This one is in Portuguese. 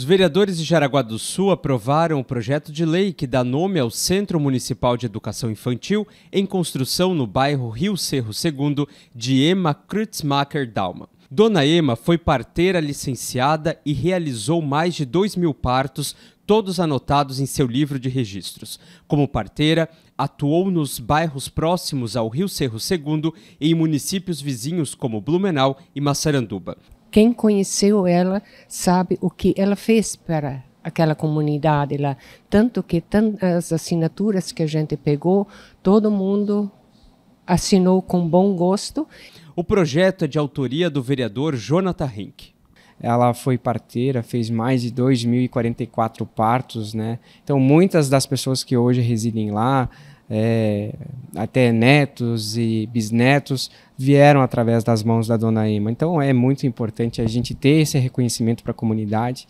Os vereadores de Jaraguá do Sul aprovaram o projeto de lei que dá nome ao Centro Municipal de Educação Infantil em construção no bairro Rio Cerro II de Emma Kritzmacher Dalma. Dona Emma foi parteira licenciada e realizou mais de 2 mil partos, todos anotados em seu livro de registros. Como parteira, atuou nos bairros próximos ao Rio Cerro II e em municípios vizinhos como Blumenau e Massaranduba. Quem conheceu ela sabe o que ela fez para aquela comunidade lá. Tanto que as assinaturas que a gente pegou, todo mundo assinou com bom gosto. O projeto é de autoria do vereador Jonathan Henke ela foi parteira, fez mais de 2.044 partos, né? Então, muitas das pessoas que hoje residem lá, é, até netos e bisnetos vieram através das mãos da Dona Ema. Então é muito importante a gente ter esse reconhecimento para a comunidade.